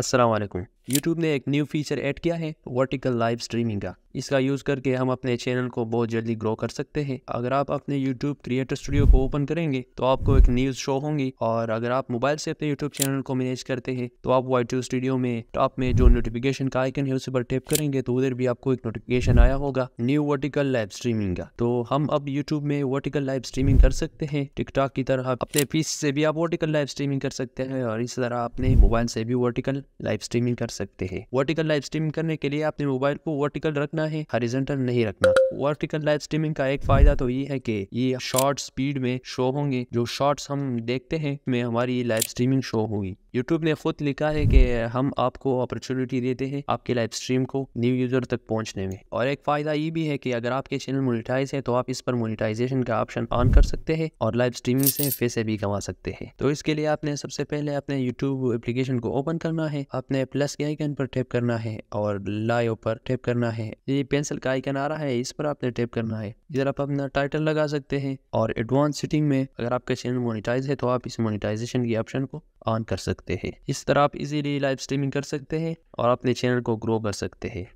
السلام عليكم YouTube ने एक new feature add किया है वर्टिकल लाइव स्ट्रीमिंग का इसका यूज़ करके हम अपने चैनल को बहुत जल्दी ग्रो कर सकते हैं अगर आप अपने यूट्यूब क्रिएटर स्टूडियो को ओपन करेंगे तो आपको एक न्यूज़ शो होंगी और अगर आप मोबाइल से अपने यूट्यूब चैनल को मैनेज करते हैं तो आप वाई स्टूडियो में टॉप में जो नोटिफिकेशन का आइकन है उस पर टैप करेंगे तो उधर भी आपको एक नोटिफिकेशन आया होगा न्यू वर्टिकल लाइव स्ट्रीमिंग का तो हम अब यूट्यूब में वर्टिकल लाइव स्ट्रीमिंग कर सकते हैं टिकटॉक की तरह अपने पीस से भी आप वर्टिकल लाइव स्ट्रीमिंग कर सकते हैं और इस तरह अपने मोबाइल से भी वर्टिकल लाइव स्ट्रीमिंग कर सकते हैं वर्टिकल लाइव स्ट्रीमिंग करने के लिए आपने मोबाइल को वर्टिकल रखना है हरिजेंटल नहीं रखना वर्टिकल लाइव स्ट्रीमिंग का एक फायदा तो ये है की ये शॉर्ट स्पीड में शो होंगे जो शॉर्ट्स हम देखते हैं में हमारी लाइव स्ट्रीमिंग शो होगी यूट्यूब ने खुद लिखा है कि हम आपको अपॉर्चुनिटी देते हैं आपके लाइव स्ट्रीम को न्यू यूजर तक पहुंचने में और एक फ़ायदा ये भी है कि अगर आपके चैनल मोनिटाइज है तो आप इस पर मोनिटाइजेशन का ऑप्शन ऑन कर सकते हैं और लाइव स्ट्रीमिंग से पैसे भी कमा सकते हैं तो इसके लिए आपने सबसे पहले अपने यूट्यूब एप्लीकेशन को ओपन करना है अपने प्लस के आइकन पर टैप करना है और लाइव पर टैप करना है ये पेंसिल का आइकन आ रहा है इस पर आपने टैप करना है इधर आप अपना टाइटल लगा सकते हैं और एडवांस सेटिंग में अगर आपका चैनल मोनिटाइज है तो आप इस मोनिटाइजेशन के ऑप्शन को ऑन कर सकते हैं इस तरह आप इजीली लाइव स्ट्रीमिंग कर सकते हैं और अपने चैनल को ग्रो कर सकते हैं